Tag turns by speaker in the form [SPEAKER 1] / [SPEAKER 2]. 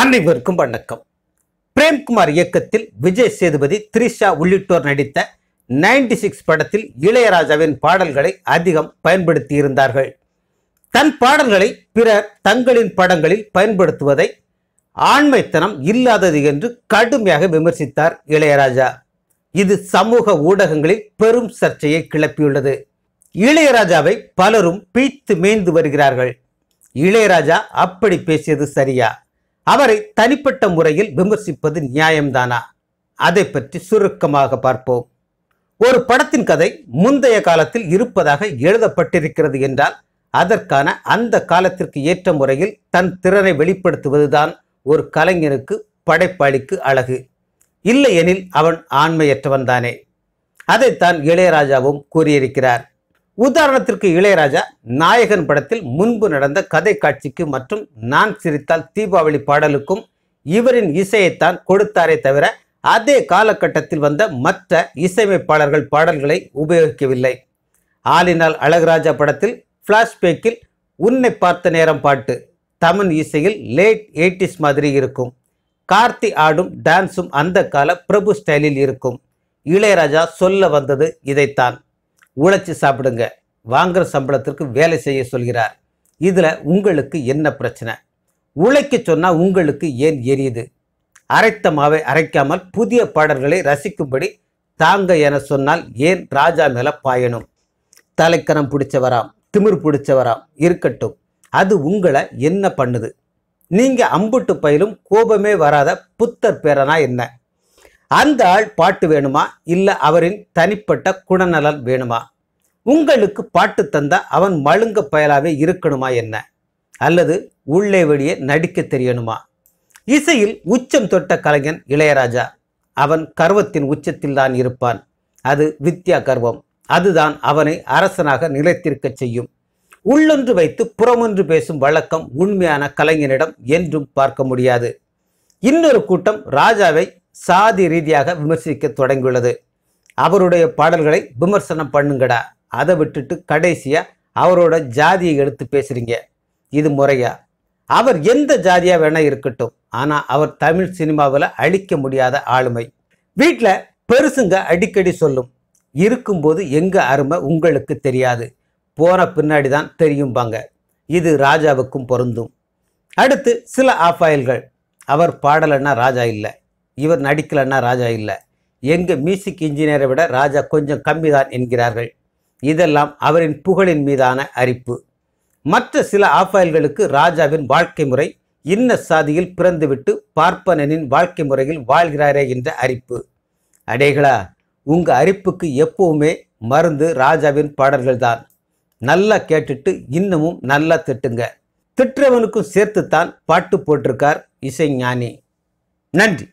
[SPEAKER 1] அனைவருக்கும் வணக்கம் பிரேம்குமார் இயக்கத்தில் விஜய் சேதுபதி த்ரிஷா உள்ளிட்டோர் நடித்த நைன்டி சிக்ஸ் படத்தில் இளையராஜாவின் பாடல்களை அதிகம் பயன்படுத்தி இருந்தார்கள் தன் பாடல்களை பிறர் தங்களின் படங்களில் பயன்படுத்துவதை ஆண்மைத்தனம் இல்லாதது என்று கடுமையாக விமர்சித்தார் இளையராஜா இது சமூக ஊடகங்களில் பெரும் சர்ச்சையை கிளப்பியுள்ளது இளையராஜாவை பலரும் பீத்து மேய்ந்து வருகிறார்கள் இளையராஜா அப்படி பேசியது சரியா அவரை தனிப்பட்ட முறையில் விமர்சிப்பது நியாயம்தானா அதை பற்றி சுருக்கமாக பார்ப்போம் ஒரு படத்தின் கதை முந்தைய காலத்தில் இருப்பதாக எழுதப்பட்டிருக்கிறது என்றால் அதற்கான அந்த காலத்திற்கு ஏற்ற முறையில் தன் திறனை வெளிப்படுத்துவதுதான் ஒரு கலைஞனுக்கு படைப்பாளிக்கு அழகு இல்லையெனில் அவன் ஆண்மையற்றவன்தானே அதைத்தான் இளையராஜாவும் கூறியிருக்கிறார் உதாரணத்திற்கு இளையராஜா நாயகன் படத்தில் முன்பு நடந்த கதை காட்சிக்கு மற்றும் நான் சிரித்தால் தீபாவளி பாடலுக்கும் இவரின் இசையைத்தான் கொடுத்தாரே தவிர அதே காலகட்டத்தில் வந்த மற்ற இசையமைப்பாளர்கள் பாடல்களை உபயோகிக்கவில்லை ஆளினால் அழகராஜா படத்தில் ஃப்ளாஷ்பேக்கில் உன்னை பார்த்த நேரம் பாட்டு தமிழ் இசையில் லேட் எயிட்டிஸ் மாதிரி இருக்கும் கார்த்தி ஆடும் டான்ஸும் அந்த கால பிரபு ஸ்டைலில் இருக்கும் இளையராஜா சொல்ல வந்தது இதைத்தான் உழைச்சி சாப்பிடுங்க வாங்குகிற சம்பளத்திற்கு வேலை செய்ய சொல்கிறார் இதில் உங்களுக்கு என்ன பிரச்சனை உழைக்க சொன்னால் உங்களுக்கு ஏன் எரியுது அரைத்த மாவை அரைக்காமல் புதிய பாடல்களை ரசிக்கும்படி தாங்க என சொன்னால் ஏன் ராஜா மேலே பாயணும் தலைக்கணம் பிடிச்சவராம் திமிர் பிடிச்சவராம் இருக்கட்டும் அது உங்களை என்ன பண்ணுது நீங்கள் அம்புட்டு பயிலும் கோபமே வராத புத்தர் பேரனா என்ன அந்த ஆள் பாட்டு வேணுமா இல்லை அவரின் தனிப்பட்ட குணநலன் வேணுமா உங்களுக்கு பாட்டு தந்தால் அவன் மழுங்க பயலாவே இருக்கணுமா என்ன அல்லது உள்ளே வெளியே நடிக்க தெரியணுமா இசையில் உச்சம் தொட்ட கலைஞன் இளையராஜா அவன் கர்வத்தின் உச்சத்தில் தான் இருப்பான் அது வித்யா கர்வம் அதுதான் அவனை அரசனாக நிலைத்திருக்கச் செய்யும் உள்ளொன்று வைத்து புறமொன்று பேசும் வழக்கம் உண்மையான கலைஞனிடம் என்றும் பார்க்க முடியாது இன்னொரு கூட்டம் ராஜாவை சாதி ரீதியாக விமர்சிக்க தொடங்கியுள்ளது அவருடைய பாடல்களை விமர்சனம் பண்ணுங்கடா அதை விட்டுட்டு கடைசியாக அவரோட ஜாதியை எடுத்து பேசுகிறீங்க இது முறையா அவர் எந்த ஜாதியாக வேணால் இருக்கட்டும் ஆனால் அவர் தமிழ் சினிமாவில் அழிக்க முடியாத ஆளுமை வீட்டில் பெருசுங்க அடிக்கடி சொல்லும் இருக்கும்போது எங்கள் அருமை உங்களுக்கு தெரியாது போன பின்னாடி தான் தெரியும்பாங்க இது ராஜாவுக்கும் பொருந்தும் அடுத்து சில ஆஃபாயில்கள் அவர் பாடலைன்னா ராஜா இல்லை இவர் நடிக்கலைன்னா ராஜா இல்லை எங்கள் மியூசிக் இன்ஜினியரை விட ராஜா கொஞ்சம் கம்மி தான் என்கிறார்கள் இதெல்லாம் அவரின் புகழின் மீதான அரிப்பு மற்ற சில ஆஃபாயில்களுக்கு ராஜாவின் வாழ்க்கை முறை இன்ன சாதியில் பிறந்துவிட்டு பார்ப்பனனின் வாழ்க்கை முறையில் வாழ்கிறாரே என்ற அரிப்பு அடேகளா உங்கள் அரிப்புக்கு எப்பவுமே மருந்து ராஜாவின் பாடல்கள் தான் நல்லா கேட்டுட்டு இன்னமும் நல்லா திட்டுங்க திட்டுறவனுக்கும் சேர்த்துத்தான் பாட்டு போட்டிருக்கார் இசைஞானி நன்றி